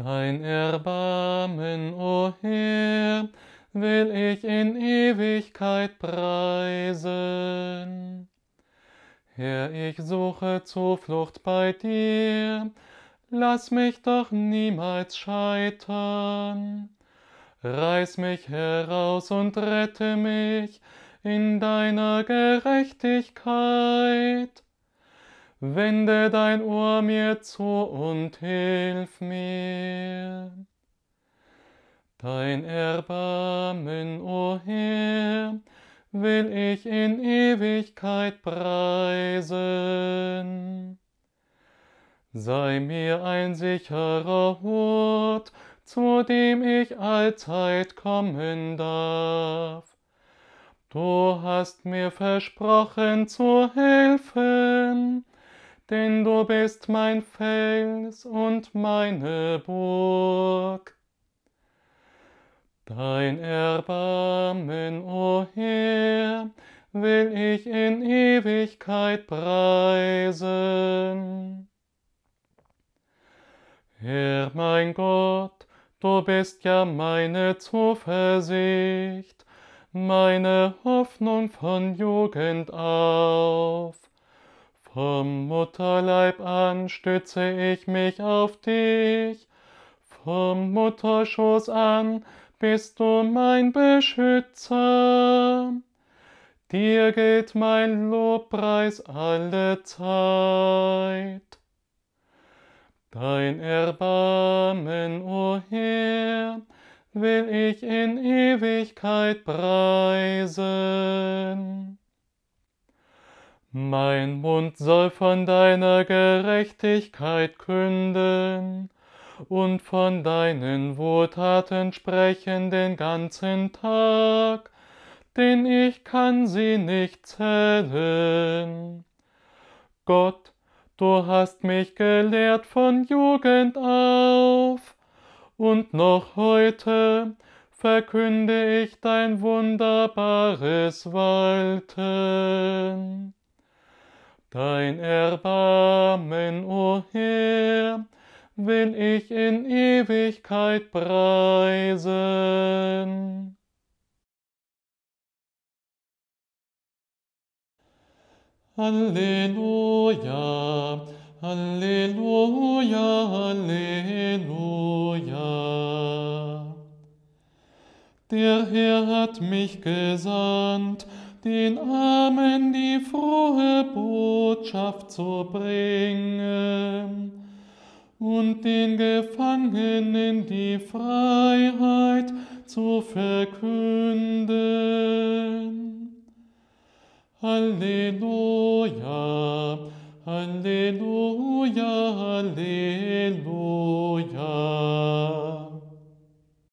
Dein Erbarmen, o Herr, will ich in Ewigkeit preisen. Herr, ich suche Zuflucht bei dir, lass mich doch niemals scheitern. Reiß mich heraus und rette mich in deiner Gerechtigkeit. Wende dein Ohr mir zu und hilf mir. Dein Erbarmen, o Herr, will ich in Ewigkeit preisen. Sei mir ein sicherer Hort, zu dem ich allzeit kommen darf. Du hast mir versprochen zu helfen, denn du bist mein Fels und meine Burg. Dein Erbarmen, o Herr, will ich in Ewigkeit preisen. Herr mein Gott, du bist ja meine Zuversicht, meine Hoffnung von Jugend auf. Vom Mutterleib an stütze ich mich auf dich, vom Mutterschoß an bist du mein Beschützer. Dir gilt mein Lobpreis alle Zeit. Dein Erbarmen, o Herr, will ich in Ewigkeit preisen. Mein Mund soll von deiner Gerechtigkeit künden und von deinen Wohltaten sprechen den ganzen Tag, denn ich kann sie nicht zählen. Gott, du hast mich gelehrt von Jugend auf, und noch heute verkünde ich dein wunderbares Walten. Dein Erbarmen, o Herr, will ich in Ewigkeit preisen. Halleluja, Halleluja, Halleluja. Der Herr hat mich gesandt, den Armen die frohe Botschaft zu bringen und den Gefangenen die Freiheit zu verkünden. Halleluja, Halleluja, Halleluja.